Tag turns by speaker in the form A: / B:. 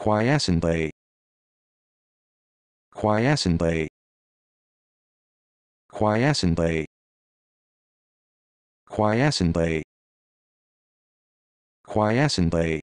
A: quiescently quiescent quiescently quiescent quiescently